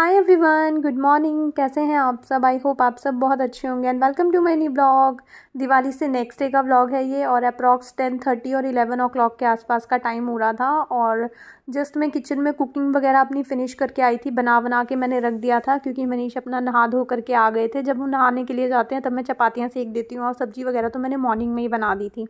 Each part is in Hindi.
हाय एवरीवन गुड मॉर्निंग कैसे हैं आप सब आई होप आप सब बहुत अच्छे होंगे and welcome to my new blog Diwali से नेक्स्ट डे का ब्लॉग है ये और अप्रॉक्स टेन थर्टी और इलेवन ओ क्लॉक के आसपास का टाइम हो रहा था और जस्ट मैं किचन में कुकिंग वगैरह अपनी फ़िनिश करके आई थी बना बना के मैंने रख दिया था क्योंकि मनीष अपना नहा धो करके आ गए थे जब वो नहाने के लिए जाते हैं तब मैं चपातियाँ सेक देती हूँ और सब्ज़ी वगैरह तो मैंने मॉर्निंग में ही बना दी थी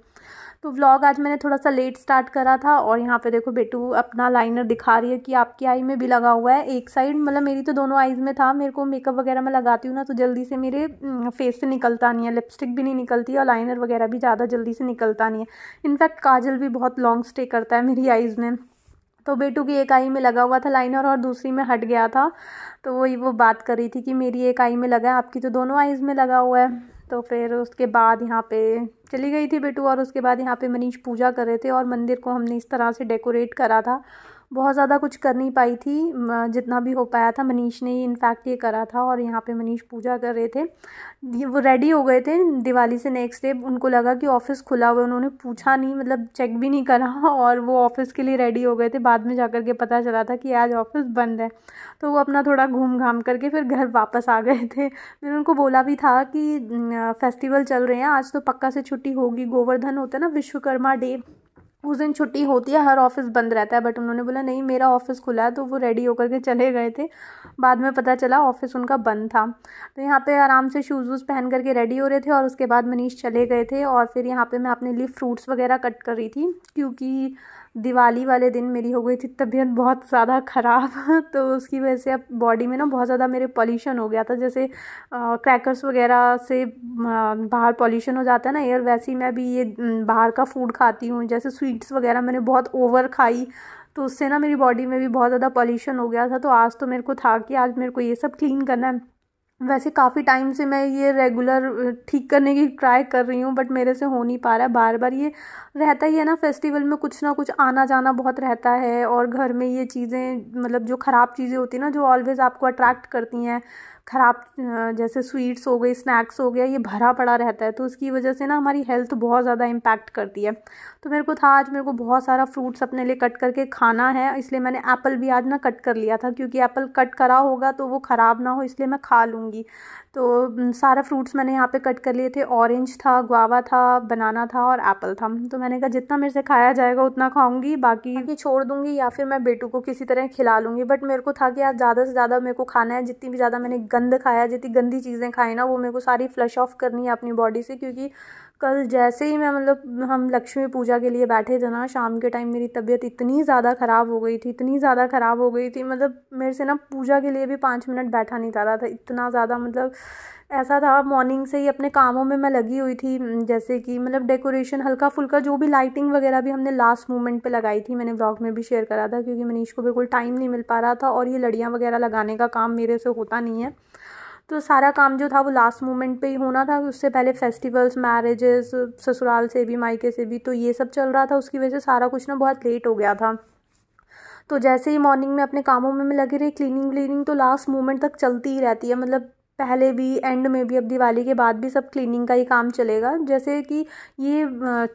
तो व्लॉग आज मैंने थोड़ा सा लेट स्टार्ट करा था और यहाँ पे देखो बेटू अपना लाइनर दिखा रही है कि आपकी आई में भी लगा हुआ है एक साइड मतलब मेरी तो दोनों आईज़ में था मेरे को मेकअप वगैरह मैं लगाती हूँ ना तो जल्दी से मेरे फेस हम्म, से निकलता नहीं है लिपस्टिक भी नहीं निकलती और लाइनर वगैरह भी ज़्यादा जल्दी से निकलता नहीं है इनफैक्ट काजल भी बहुत लॉन्ग स्टे करता है मेरी आईज़ में तो बेटू की एक आई में लगा हुआ था लाइनर और दूसरी में हट गया था तो वही वो बात कर रही थी कि मेरी एक आई में लगा है आपकी तो दोनों आईज़ में लगा हुआ है तो फिर उसके बाद यहाँ पे चली गई थी बेटू और उसके बाद यहाँ पे मनीष पूजा कर रहे थे और मंदिर को हमने इस तरह से डेकोरेट करा था बहुत ज़्यादा कुछ कर नहीं पाई थी जितना भी हो पाया था मनीष ने इनफैक्ट ये करा था और यहाँ पे मनीष पूजा कर रहे थे वो रेडी हो गए थे दिवाली से नेक्स्ट डे उनको लगा कि ऑफ़िस खुला हुआ है उन्होंने पूछा नहीं मतलब चेक भी नहीं करा और वो ऑफ़िस के लिए रेडी हो गए थे बाद में जा के पता चला था कि आज ऑफ़िस बंद है तो वो अपना थोड़ा घूम घाम करके फिर घर वापस आ गए थे मैंने उनको बोला भी था कि फेस्टिवल चल रहे हैं आज तो पक्का से छुट्टी होगी गोवर्धन होता है ना विश्वकर्मा डे उस दिन छुट्टी होती है हर ऑफिस बंद रहता है बट उन्होंने बोला नहीं मेरा ऑफिस खुला है तो वो रेडी होकर के चले गए थे बाद में पता चला ऑफिस उनका बंद था तो यहाँ पे आराम से शूज़ वूज़ पहन करके रेडी हो रहे थे और उसके बाद मनीष चले गए थे और फिर यहाँ पे मैं अपने लिए फ्रूट्स वगैरह कट कर रही थी क्योंकि दिवाली वाले दिन मेरी हो गई थी तबीयत बहुत ज़्यादा ख़राब तो उसकी वजह से अब बॉडी में ना बहुत ज़्यादा मेरे पॉल्यूशन हो गया था जैसे क्रैकर्स वगैरह से बाहर पॉल्यूशन हो जाता है ना एयर वैसे ही मैं भी ये बाहर का फूड खाती हूँ जैसे स्वीट स्वीट्स वगैरह मैंने बहुत ओवर खाई तो उससे ना मेरी बॉडी में भी बहुत ज़्यादा पॉल्यूशन हो गया था तो आज तो मेरे को था कि आज मेरे को ये सब क्लीन करना है वैसे काफ़ी टाइम से मैं ये रेगुलर ठीक करने की ट्राई कर रही हूँ बट मेरे से हो नहीं पा रहा है बार बार ये रहता ही है ना फेस्टिवल में कुछ ना कुछ आना जाना बहुत रहता है और घर में ये चीज़ें मतलब जो ख़राब चीज़ें होती हैं ना जो ऑलवेज़ आपको अट्रैक्ट करती हैं ख़राब जैसे स्वीट्स हो गई स्नैक्स हो गया ये भरा पड़ा रहता है तो उसकी वजह से ना हमारी हेल्थ बहुत ज़्यादा इम्पैक्ट करती है तो मेरे को था आज मेरे को बहुत सारा फ्रूट्स अपने लिए कट करके खाना है इसलिए मैंने एप्पल भी आज ना कट कर लिया था क्योंकि एप्पल कट करा होगा तो वो ख़राब ना हो इसलिए मैं खा लूँगी तो सारा फ्रूट्स मैंने यहाँ पे कट कर लिए थे ऑरेंज था गुआवा था बनाना था और एप्पल था तो मैंने कहा जितना मेरे से खाया जाएगा उतना खाऊंगी बाकी बाकी छोड़ दूंगी या फिर मैं बेटू को किसी तरह खिला लूँगी बट मेरे को था कि आज ज़्यादा से ज़्यादा मेरे को खाना है जितनी भी ज़्यादा मैंने गंद खाया जितनी गंदी चीज़ें खाई ना वो मेरे को सारी फ्लश ऑफ करनी है अपनी बॉडी से क्योंकि कल जैसे ही मैं मतलब हम लक्ष्मी पूजा के लिए बैठे थे ना शाम के टाइम मेरी तबीयत इतनी ज़्यादा ख़राब हो गई थी इतनी ज़्यादा ख़राब हो गई थी मतलब मेरे से ना पूजा के लिए भी पाँच मिनट बैठा नहीं जा रहा था इतना ज़्यादा मतलब ऐसा था मॉर्निंग से ही अपने कामों में मैं लगी हुई थी जैसे कि मतलब डेकोरेशन हल्का फुल्का जो भी लाइटिंग वगैरह भी हमने लास्ट मोमेंट पे लगाई थी मैंने ब्लॉग में भी शेयर करा था क्योंकि मनीष को बिल्कुल टाइम नहीं मिल पा रहा था और ये लड़ियाँ वगैरह लगाने का काम मेरे से होता नहीं है तो सारा काम जो था वो लास्ट मोमेंट पे ही होना था उससे पहले फेस्टिवल्स मैरिजेस ससुराल से भी मायके से भी तो ये सब चल रहा था उसकी वजह से सारा कुछ ना बहुत लेट हो गया था तो जैसे ही मॉर्निंग में अपने कामों में मैं लगी रही क्लीनिंग व्लीनिंग तो लास्ट मोमेंट तक चलती ही रहती है मतलब पहले भी एंड में भी अब दिवाली के बाद भी सब क्लीनिंग का ही काम चलेगा जैसे कि ये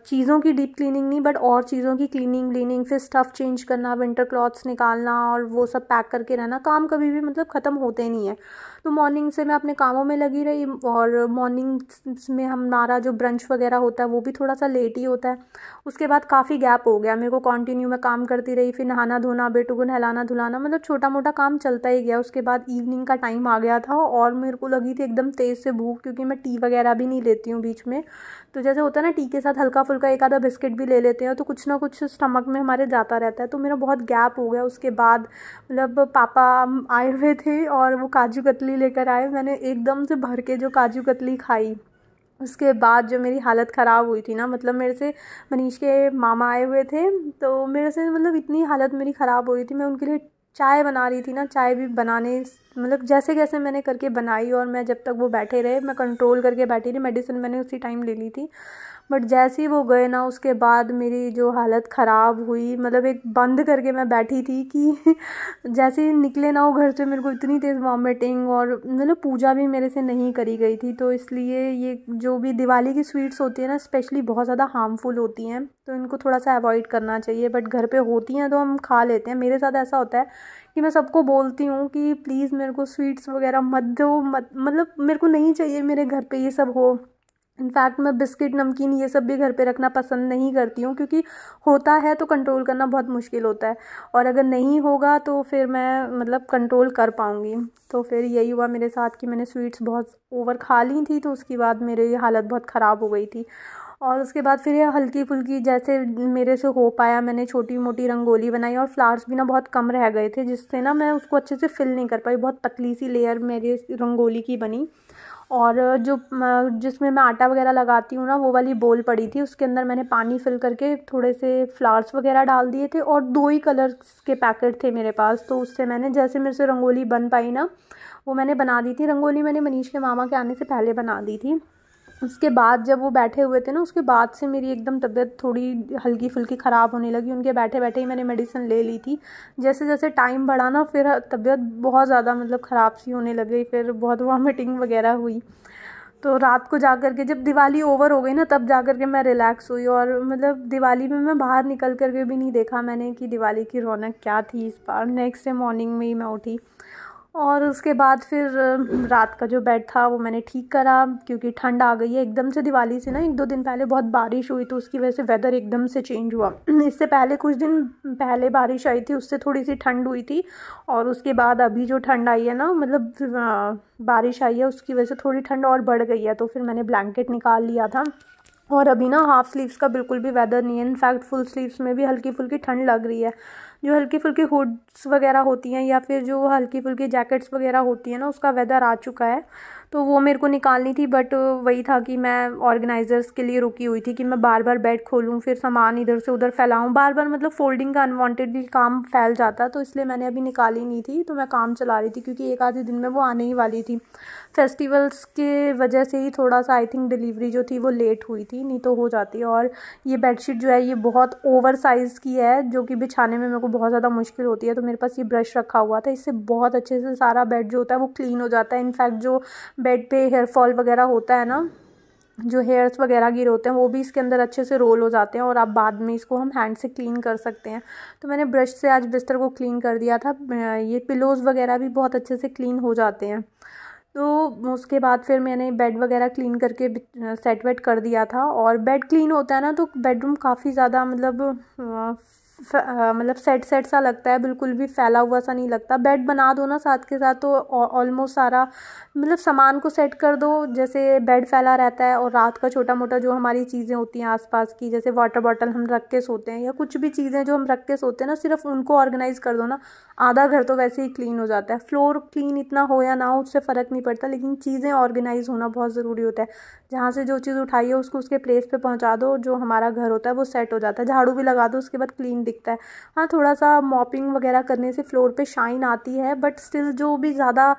चीज़ों की डीप क्लीनिंग नहीं बट और चीज़ों की क्लीनिंग क्लीनिंग फिर स्टफ़ चेंज करना विंटर क्लॉथ्स निकालना और वो सब पैक करके रहना काम कभी भी मतलब ख़त्म होते नहीं है तो मॉर्निंग से मैं अपने कामों में लगी रही और मॉर्निंग में हमारा जो ब्रंच वगैरह होता है वो भी थोड़ा सा लेट ही होता है उसके बाद काफ़ी गैप हो गया मेरे को कॉन्टिन्यू मैं काम करती रही फिर नहाना धोना बेटू को नहलाना धुलाना मतलब छोटा मोटा काम चलता ही गया उसके बाद इवनिंग का टाइम आ गया था और मेरे मेरे को लगी थी एकदम तेज़ से भूख क्योंकि मैं टी वगैरह भी नहीं लेती हूँ बीच में तो जैसे होता है ना टी के साथ हल्का फुल्का एक आधा बिस्किट भी ले लेते हैं तो कुछ ना कुछ स्टमक में हमारे जाता रहता है तो मेरा बहुत गैप हो गया उसके बाद मतलब पापा आए हुए थे और वो काजू कतली लेकर आए मैंने एकदम से भर के जो काजू कतली खाई उसके बाद जो मेरी हालत ख़राब हुई थी ना मतलब मेरे से मनीष के मामा आए हुए थे तो मेरे से मतलब इतनी हालत मेरी ख़राब हुई थी मैं उनके लिए चाय बना रही थी ना चाय भी बनाने मतलब जैसे कैसे मैंने करके बनाई और मैं जब तक वो बैठे रहे मैं कंट्रोल करके बैठी रही मेडिसिन मैंने उसी टाइम ले ली थी बट जैसे ही वो गए ना उसके बाद मेरी जो हालत ख़राब हुई मतलब एक बंद करके मैं बैठी थी कि जैसे ही निकले ना वो घर से मेरे को इतनी तेज़ वॉमिटिंग और मतलब पूजा भी मेरे से नहीं करी गई थी तो इसलिए ये जो भी दिवाली की स्वीट्स होती है ना स्पेशली बहुत ज़्यादा हार्मफुल होती हैं तो इनको थोड़ा सा अवॉइड करना चाहिए बट घर पे होती हैं तो हम खा लेते हैं मेरे साथ ऐसा होता है कि मैं सबको बोलती हूँ कि प्लीज़ मेरे को स्वीट्स वगैरह मत दो मत मतलब मेरे को नहीं चाहिए मेरे घर पे ये सब हो इनफैक्ट मैं बिस्किट नमकीन ये सब भी घर पे रखना पसंद नहीं करती हूँ क्योंकि होता है तो कंट्रोल करना बहुत मुश्किल होता है और अगर नहीं होगा तो फिर मैं मतलब कंट्रोल कर पाऊँगी तो फिर यही हुआ मेरे साथ कि मैंने स्वीट्स बहुत ओवर खा ली थी तो उसके बाद मेरी हालत बहुत ख़राब हो गई थी और उसके बाद फिर ये हल्की फुल्की जैसे मेरे से हो पाया मैंने छोटी मोटी रंगोली बनाई और फ्लावर्स भी ना बहुत कम रह गए थे जिससे ना मैं उसको अच्छे से फिल नहीं कर पाई बहुत पतली सी लेयर मेरी रंगोली की बनी और जो जिसमें मैं आटा वगैरह लगाती हूँ ना वो वाली बोल पड़ी थी उसके अंदर मैंने पानी फिल करके थोड़े से फ्लावर्स वगैरह डाल दिए थे और दो ही कलर्स के पैकेट थे मेरे पास तो उससे मैंने जैसे मेरे से रंगोली बन पाई ना वो मैंने बना दी थी रंगोली मैंने मनीष के मामा के आने से पहले बना दी थी उसके बाद जब वो बैठे हुए थे ना उसके बाद से मेरी एकदम तबीयत थोड़ी हल्की फुल्की ख़राब होने लगी उनके बैठे बैठे ही मैंने मेडिसिन ले ली थी जैसे जैसे टाइम बढ़ा ना फिर तबीयत बहुत ज़्यादा मतलब ख़राब सी होने लग गई फिर बहुत वॉमिटिंग वगैरह हुई तो रात को जा कर के जब दिवाली ओवर हो गई ना तब जा कर के मैं रिलैक्स हुई और मतलब दिवाली में मैं बाहर निकल कर के भी नहीं देखा मैंने कि दिवाली की रौनक क्या थी इस बार नेक्स्ट डे मॉर्निंग में ही मैं उठी और उसके बाद फिर रात का जो बेड था वो मैंने ठीक करा क्योंकि ठंड आ गई है एकदम से दिवाली से ना एक दो दिन पहले बहुत बारिश हुई तो उसकी वजह से वेदर एकदम से चेंज हुआ इससे पहले कुछ दिन पहले बारिश आई थी उससे थोड़ी सी ठंड हुई थी और उसके बाद अभी जो ठंड आई है ना मतलब बारिश आई है उसकी वजह से थोड़ी ठंड और बढ़ गई है तो फिर मैंने ब्लैंकेट निकाल लिया था और अभी ना हाफ़ स्लीव्स का बिल्कुल भी वेदर नहीं है इनफैक्ट फुल स्लीव्स में भी हल्की फुल्की ठंड लग रही है जो हल्की फुल्की हुड्स वगैरह होती हैं या फिर जो हल्की फुल्की जैकेट्स वगैरह होती हैं ना उसका वेदर आ चुका है तो वो मेरे को निकालनी थी बट वही था कि मैं ऑर्गेनाइज़र्स के लिए रुकी हुई थी कि मैं बार बार बेड खोलूँ फिर सामान इधर से उधर फैलाऊँ बार बार मतलब फोल्डिंग का अनवांटेडली काम फैल जाता तो इसलिए मैंने अभी निकाली नहीं थी तो मैं काम चला रही थी क्योंकि एक आधे दिन में वो आने ही वाली थी फेस्टिवल्स के वजह से ही थोड़ा सा आई थिंक डिलीवरी जो थी वो लेट हुई थी नहीं तो हो जाती और ये बेडशीट जो है ये बहुत ओवर साइज़ की है जो कि बिछाने में मेरे को बहुत ज़्यादा मुश्किल होती है तो मेरे पास ये ब्रश रखा हुआ था इससे बहुत अच्छे से सारा बेड जो होता है वो क्लीन हो जाता है इनफैक्ट जो बेड पे हेयर फॉल वगैरह होता है ना जो हेयर्स वगैरह गिर होते हैं वो भी इसके अंदर अच्छे से रोल हो जाते हैं और आप बाद में इसको हम हैंड से क्लीन कर सकते हैं तो मैंने ब्रश से आज बिस्तर को क्लीन कर दिया था ये पिलोज़ वगैरह भी बहुत अच्छे से क्लीन हो जाते हैं तो उसके बाद फिर मैंने बेड वगैरह क्लीन करके सेट वेट कर दिया था और बेड क्लीन होता है ना तो बेडरूम काफ़ी ज़्यादा मतलब मतलब सेट सेट सा लगता है बिल्कुल भी फैला हुआ सा नहीं लगता बेड बना दो ना साथ के साथ तो ऑलमोस्ट सारा मतलब सामान को सेट कर दो जैसे बेड फैला रहता है और रात का छोटा मोटा जो हमारी चीज़ें होती हैं आसपास की जैसे वाटर बॉटल हम रख के सोते हैं या कुछ भी चीज़ें जो हम रख के सोते हैं ना सिर्फ उनको ऑर्गेनाइज़ कर दो ना आधा घर तो वैसे ही क्लीन हो जाता है फ्लोर क्लीन इतना हो या ना हो उससे फ़र्क नहीं पड़ता लेकिन चीज़ें ऑर्गेनाइज़ होना बहुत ज़रूरी होता है जहाँ से जो चीज़ उठाई है उसको उसके प्लेस पे पहुँचा दो जो हमारा घर होता है वो सेट हो जाता है झाड़ू भी लगा दो उसके बाद क्लीन दिखता है हाँ थोड़ा सा मॉपिंग वगैरह करने से फ्लोर पर शाइन आती है बट स्टिल जो भी ज़्यादा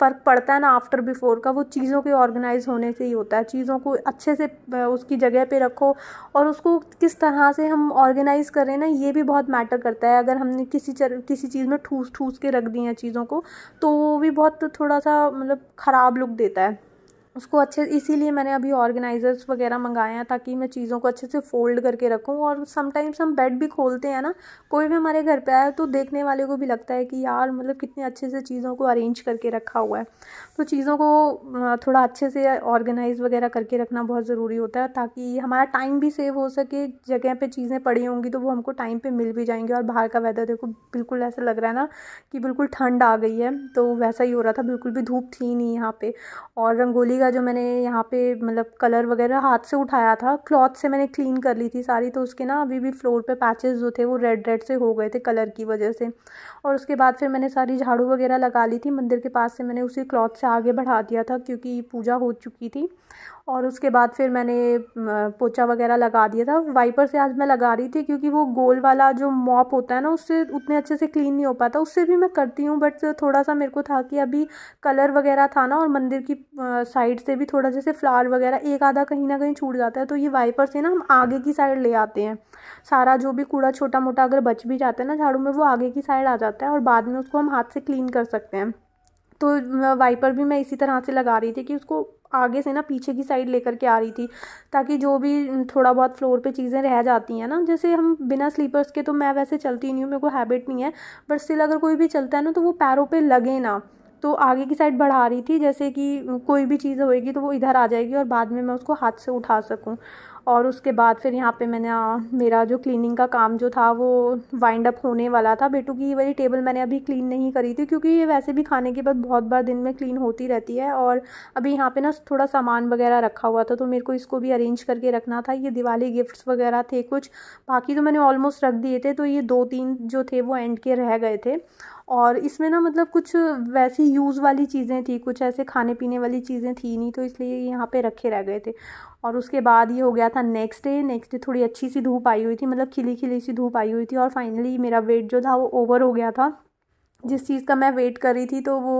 फ़र्क पड़ता है ना आफ्टर बिफोर का वो चीज़ों के ऑर्गेनाइज होने से ही होता है चीज़ों को अच्छे से उसकी जगह पे रखो और उसको किस तरह से हम ऑर्गेनाइज़ कर रहे हैं ना ये भी बहुत मैटर करता है अगर हमने किसी चर, किसी चीज़ में ठूस ठूस के रख दी हैं चीज़ों को तो वो भी बहुत थोड़ा सा मतलब ख़राब लुक देता है उसको अच्छे इसीलिए मैंने अभी ऑर्गेनाइज़र्स वगैरह मंगाए हैं ताकि मैं चीज़ों को अच्छे से फोल्ड करके रखूं और समटाइम्स हम बेड भी खोलते हैं ना कोई भी हमारे घर पे आया तो देखने वाले को भी लगता है कि यार मतलब कितने अच्छे से चीज़ों को अरेंज करके रखा हुआ है तो चीज़ों को थोड़ा अच्छे से ऑर्गेनाइज़ वगैरह करके रखना बहुत ज़रूरी होता है ताकि हमारा टाइम भी सेव हो सके जगह पर चीज़ें पड़ी होंगी तो वो हमको टाइम पर मिल भी जाएंगी और बाहर का वेदर देखो बिल्कुल ऐसा लग रहा है ना कि बिल्कुल ठंड आ गई है तो वैसा ही हो रहा था बिल्कुल भी धूप थी नहीं यहाँ पर और रंगोली पिज़्ज़ा जो मैंने यहाँ पे मतलब कलर वगैरह हाथ से उठाया था क्लॉथ से मैंने क्लीन कर ली थी सारी तो उसके ना अभी भी फ्लोर पे पैचेस जो थे वो रेड रेड से हो गए थे कलर की वजह से और उसके बाद फिर मैंने सारी झाड़ू वगैरह लगा ली थी मंदिर के पास से मैंने उसी क्लॉथ से आगे बढ़ा दिया था क्योंकि पूजा हो चुकी थी और उसके बाद फिर मैंने पोचा वगैरह लगा दिया था वाइपर से आज मैं लगा रही थी क्योंकि वो गोल वाला जो मॉप होता है ना उससे उतने अच्छे से क्लीन नहीं हो पाता उससे भी मैं करती हूँ बट थोड़ा सा मेरे को था कि अभी कलर वगैरह था ना और मंदिर की साइड से भी थोड़ा जैसे फ्लावर वगैरह एक आधा कहीं ना कहीं छूट जाता है तो ये वाइपर से ना हम आगे की साइड ले आते हैं सारा जो भी कूड़ा छोटा मोटा अगर बच भी जाता है ना झाड़ू में वो आगे की साइड आ जाता है और बाद में उसको हम हाथ से क्लीन कर सकते हैं तो वाइपर भी मैं इसी तरह से लगा रही थी कि उसको आगे से ना पीछे की साइड लेकर के आ रही थी ताकि जो भी थोड़ा बहुत फ्लोर पे चीज़ें रह जाती हैं ना जैसे हम बिना स्लीपर्स के तो मैं वैसे चलती नहीं हूँ मेरे को हैबिट नहीं है बट स्टिल अगर कोई भी चलता है ना तो वो पैरों पर लगे ना तो आगे की साइड बढ़ा रही थी जैसे कि कोई भी चीज़ होएगी तो वो इधर आ जाएगी और बाद में मैं उसको हाथ से उठा सकूँ और उसके बाद फिर यहाँ पे मैंने मेरा जो क्लीनिंग का काम जो था वो वाइंड अप होने वाला था बेटू की वही वाली टेबल मैंने अभी क्लीन नहीं करी थी क्योंकि ये वैसे भी खाने के बाद बहुत बार दिन में क्लीन होती रहती है और अभी यहाँ पे ना थोड़ा सामान वगैरह रखा हुआ था तो मेरे को इसको भी अरेंज करके रखना था ये दिवाली गिफ्ट्स वगैरह थे कुछ बाकी तो मैंने ऑलमोस्ट रख दिए थे तो ये दो तीन जो थे वो एंड के रह गए थे और इसमें ना मतलब कुछ वैसी यूज़ वाली चीज़ें थी कुछ ऐसे खाने पीने वाली चीज़ें थी नहीं तो इसलिए यहाँ पे रखे रह गए थे और उसके बाद ये हो गया था नेक्स्ट डे नेक्स्ट डे थोड़ी अच्छी सी धूप आई हुई थी मतलब खिली खिली सी धूप आई हुई थी और फाइनली मेरा वेट जो था वो ओवर हो गया था जिस चीज़ का मैं वेट कर रही थी तो वो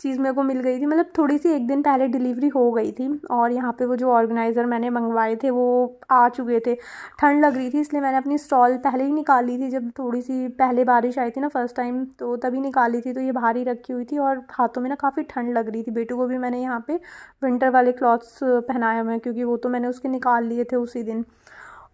चीज़ मेरे को मिल गई थी मतलब थोड़ी सी एक दिन पहले डिलीवरी हो गई थी और यहाँ पे वो जो ऑर्गेनाइज़र मैंने मंगवाए थे वो आ चुके थे ठंड लग रही थी इसलिए मैंने अपनी स्टॉल पहले ही निकाली थी जब थोड़ी सी पहले बारिश आई थी ना फर्स्ट टाइम तो तभी निकाली थी तो ये बाहर ही रखी हुई थी और हाथों में ना काफ़ी ठंड लग रही थी बेटू को भी मैंने यहाँ पर विंटर वाले क्लॉथ्स पहनाए हुए हैं क्योंकि वो तो मैंने उसके निकाल लिए थे उसी दिन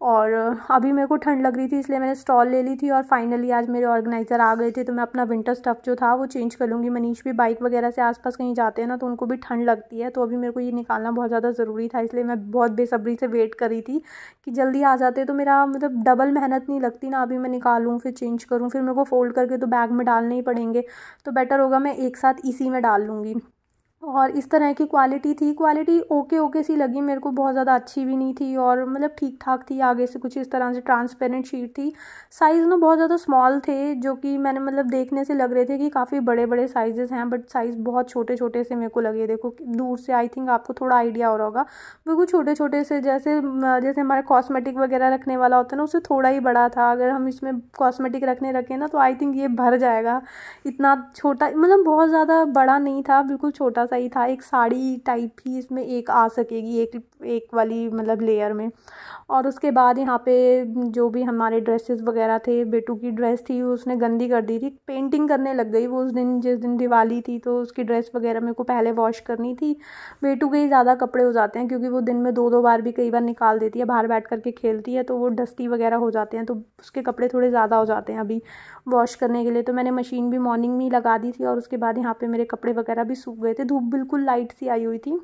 और अभी मेरे को ठंड लग रही थी इसलिए मैंने स्टॉल ले ली थी और फाइनली आज मेरे ऑर्गेनाइज़र आ गए थे तो मैं अपना विंटर स्टफ़ जो था वो चेंज कर लूँगी मनीष भी बाइक वगैरह से आसपास कहीं जाते हैं ना तो उनको भी ठंड लगती है तो अभी मेरे को ये निकालना बहुत ज़्यादा ज़रूरी था इसलिए मैं बहुत बेसब्री से वेट कर रही थी कि जल्दी आ जाते तो मेरा मतलब डबल मेहनत नहीं लगती ना अभी मैं निकालूँ फिर चेंज करूँ फिर मेरे को फ़ोल्ड करके तो बैग में डालने ही पड़ेंगे तो बेटर होगा मैं एक साथ इसी में डाल लूँगी और इस तरह की क्वालिटी थी क्वालिटी ओके ओके सी लगी मेरे को बहुत ज़्यादा अच्छी भी नहीं थी और मतलब ठीक ठाक थी आगे से कुछ इस तरह से ट्रांसपेरेंट शीट थी साइज़ ना बहुत ज़्यादा स्मॉल थे जो कि मैंने मतलब देखने से लग रहे थे कि काफ़ी बड़े बड़े साइजेस हैं बट साइज़ बहुत छोटे छोटे से मेरे को लगे देखो दूर से आई थिंक आपको थोड़ा आइडिया हो रहा होगा बिल्कुल छोटे छोटे से जैसे जैसे हमारा कॉस्मेटिक वगैरह रखने वाला होता है ना उससे थोड़ा ही बड़ा था अगर हम इसमें कॉस्मेटिक रखने रखें ना तो आई थिंक ये भर जाएगा इतना छोटा मतलब बहुत ज़्यादा बड़ा नहीं था बिल्कुल छोटा सा का ही था एक साड़ी टाइप ही इसमें एक आ सकेगी एक एक वाली मतलब लेयर में और उसके बाद यहाँ पे जो भी हमारे ड्रेसेस वगैरह थे बेटू की ड्रेस थी उसने गंदी कर दी थी पेंटिंग करने लग गई वो उस दिन जिस दिन दिवाली थी तो उसकी ड्रेस वगैरह मेरे को पहले वॉश करनी थी बेटू के ही ज़्यादा कपड़े हो जाते हैं क्योंकि वो दिन में दो दो बार भी कई बार निकाल देती है बाहर बैठ करके खेलती है तो वो डस्टी वगैरह हो जाते हैं तो उसके कपड़े थोड़े ज़्यादा हो जाते हैं अभी वॉश करने के लिए तो मैंने मशीन भी मॉर्निंग में ही लगा दी थी और उसके बाद यहाँ पर मेरे कपड़े वगैरह भी सूख गए थे धूप बिल्कुल लाइट सी आई हुई थी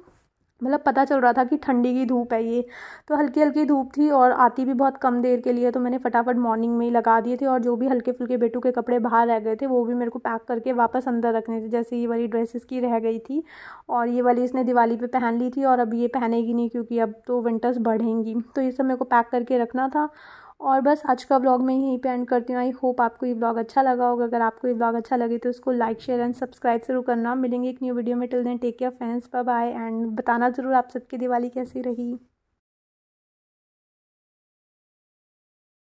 मतलब पता चल रहा था कि ठंडी की धूप है ये तो हल्की हल्की धूप थी और आती भी बहुत कम देर के लिए तो मैंने फटाफट मॉर्निंग में ही लगा दिए थे और जो भी हल्के फुल्के बेटू के कपड़े बाहर रह गए थे वो भी मेरे को पैक करके वापस अंदर रखने थे जैसे ये वाली ड्रेसेस की रह गई थी और ये वाली इसने दिवाली पर पहन ली थी और अब ये पहनेगी नहीं क्योंकि अब तो विंटर्स बढ़ेंगी तो ये सब मेरे को पैक करके रखना था और बस आज का व्लॉग मैं यहीं पे एंड करती हूँ आई होप आपको ये व्लॉग अच्छा लगा होगा अगर आपको ये व्लॉग अच्छा लगे तो उसको लाइक शेयर एंड सब्सक्राइब जरूर करना मिलेंगे एक न्यू वीडियो में till then take care friends bye bye and बताना ज़रूर आप सबकी दिवाली कैसी रही